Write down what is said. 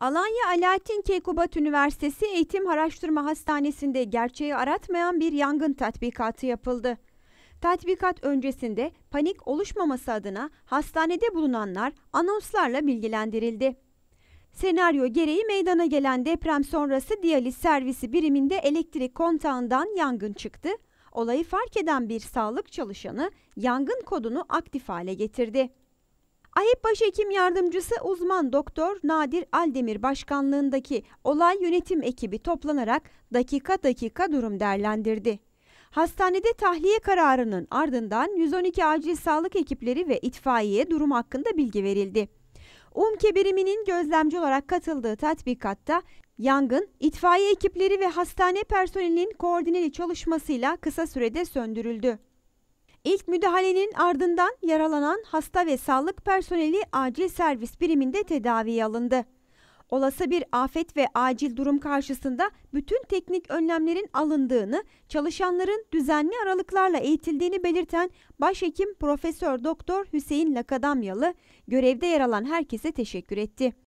Alanya Alaaddin Keykubat Üniversitesi Eğitim Araştırma Hastanesi'nde gerçeği aratmayan bir yangın tatbikatı yapıldı. Tatbikat öncesinde panik oluşmaması adına hastanede bulunanlar anonslarla bilgilendirildi. Senaryo gereği meydana gelen deprem sonrası diyaliz servisi biriminde elektrik kontağından yangın çıktı. Olayı fark eden bir sağlık çalışanı yangın kodunu aktif hale getirdi. AHEP Başhekim Yardımcısı uzman doktor Nadir Aldemir başkanlığındaki olay yönetim ekibi toplanarak dakika dakika durum değerlendirdi. Hastanede tahliye kararının ardından 112 acil sağlık ekipleri ve itfaiye durum hakkında bilgi verildi. UMKE biriminin gözlemci olarak katıldığı tatbikatta yangın itfaiye ekipleri ve hastane personelinin koordineli çalışmasıyla kısa sürede söndürüldü. İlk müdahalenin ardından yaralanan hasta ve sağlık personeli acil servis biriminde tedaviye alındı. Olası bir afet ve acil durum karşısında bütün teknik önlemlerin alındığını, çalışanların düzenli aralıklarla eğitildiğini belirten Başhekim Profesör Doktor Hüseyin Lakadamyalı görevde yer alan herkese teşekkür etti.